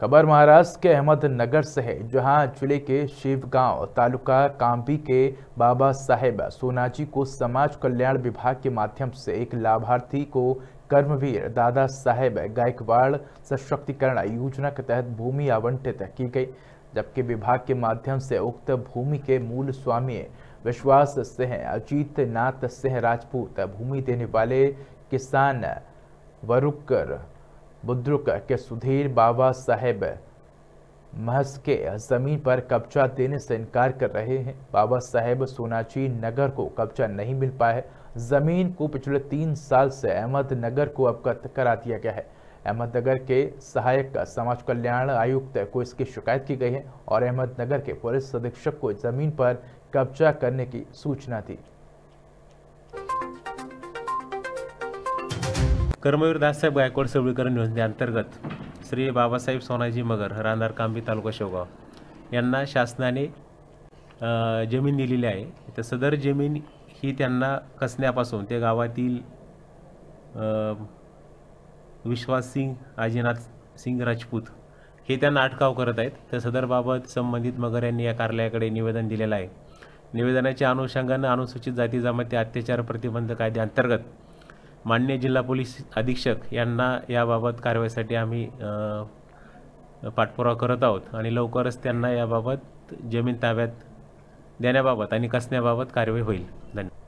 खबर महाराष्ट्र के अहमदनगर से है जहां जिले के शिवगांव तालुका काम्पी के बाबा साहेब सोनाजी को समाज कल्याण विभाग के माध्यम से एक लाभार्थी को कर्मवीर दादा साहेब गायकवाड़ सशक्तिकरण योजना के तहत भूमि आवंटित की गई जबकि विभाग के माध्यम से उक्त भूमि के मूल स्वामी विश्वास सिंह अजीत नाथ सिंह राजपूत भूमि देने वाले किसान वरुकर बुद्रुक के सुधीर बाबा साहेब महस के जमीन पर कब्जा देने से इनकार कर रहे हैं बाबा साहेब सोनाची नगर को कब्जा नहीं मिल पाया है जमीन को पिछले तीन साल से अहमदनगर को अवगत करा दिया गया है अहमदनगर के सहायक समाज कल्याण आयुक्त को इसकी शिकायत की गई है और अहमदनगर के पुलिस अधीक्षक को जमीन पर कब्जा करने की सूचना दी कर्मवीर दाससाहेब गायकवाड सबळीकरण योजनेअंतर्गत श्री बाबासाहेब सोनाजी मगर रानार कांबी तालुका शेवगाव यांना शासनाने जमीन दिलेली आहे तर सदर जमीन ही त्यांना कसण्यापासून ते गावातील विश्वास सिंग आजीनाथ सिंग राजपूत हे त्यांना अटकाव करत आहेत तर सदरबाबत संबंधित मगर यांनी या कार्यालयाकडे निवेदन दिलेलं आहे निवेदनाच्या अनुषंगानं अनुसूचित जाती जमाती अत्याचार प्रतिबंध कायद्याअंतर्गत मान्य जिल्हा पोलीस अधीक्षक यांना याबाबत कारवाईसाठी आम्ही पाठपुरावा करत आहोत आणि लवकरच त्यांना याबाबत जमीन ताब्यात देण्याबाबत आणि कसण्याबाबत कारवाई होईल धन्यवाद